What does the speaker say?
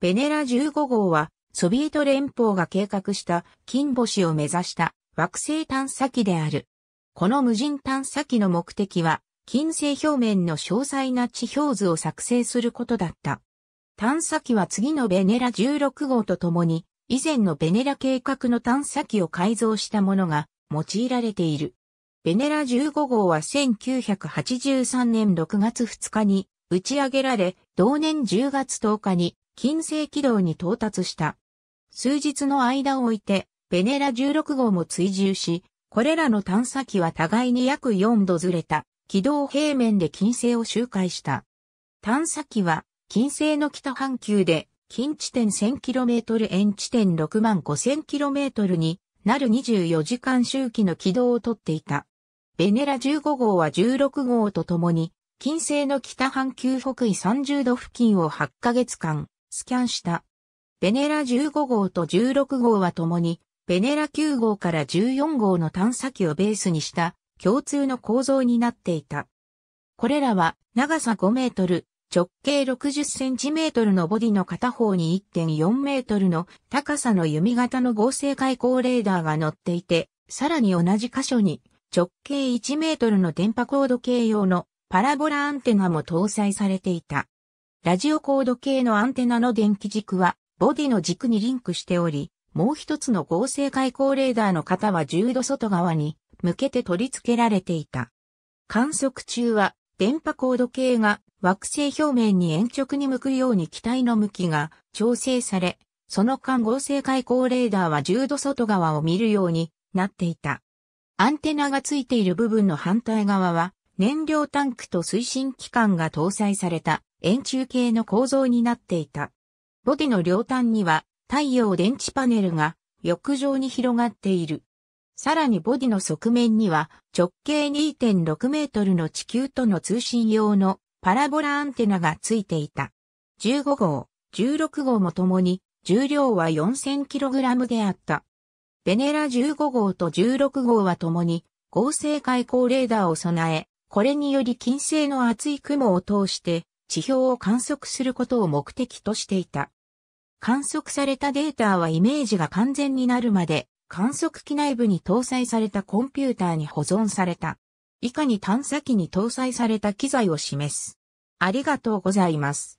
ベネラ15号は、ソビエト連邦が計画した金星を目指した惑星探査機である。この無人探査機の目的は、金星表面の詳細な地表図を作成することだった。探査機は次のベネラ16号とともに、以前のベネラ計画の探査機を改造したものが用いられている。ベネラ15号は1983年6月2日に打ち上げられ、同年10月10日に金星軌道に到達した。数日の間を置いて、ベネラ16号も追従し、これらの探査機は互いに約4度ずれた軌道平面で金星を周回した。探査機は金星の北半球で近地点 1000km 円地点6万 5000km になる24時間周期の軌道をとっていた。ベネラ15号は16号とともに近西の北半球北緯30度付近を8ヶ月間、スキャンした。ベネラ15号と16号は共に、ベネラ9号から14号の探査機をベースにした共通の構造になっていた。これらは長さ5メートル、直径60センチメートルのボディの片方に1.4メートルの高さの弓型の合成開口レーダーが乗っていて、さらに同じ箇所に直径1メートルの電波高度計用のパラボラアンテナも搭載されていた。ラジオコード系のアンテナの電気軸は、ボディの軸にリンクしており、もう一つの合成開口レーダーの型は10度外側に向けて取り付けられていた。観測中は、電波コード系が惑星表面に鉛直に向くように機体の向きが調整され、その間合成開口レーダーは10度外側を見るようになっていた。アンテナがついている部分の反対側は燃料タンクと推進機関が搭載された円柱形の構造になっていた。ボディの両端には太陽電池パネルが浴場に広がっている。さらにボディの側面には直径2.6メートルの地球との通信用のパラボラアンテナがついていた。15号、16号もともに重量は 4000kg であった。ベネラ15号と16号はともに合成開口レーダーを備え、これにより金星の厚い雲を通して地表を観測することを目的としていた。観測されたデータはイメージが完全になるまで観測機内部に搭載されたコンピューターに保存された。以下に探査機に搭載された機材を示す。ありがとうございます。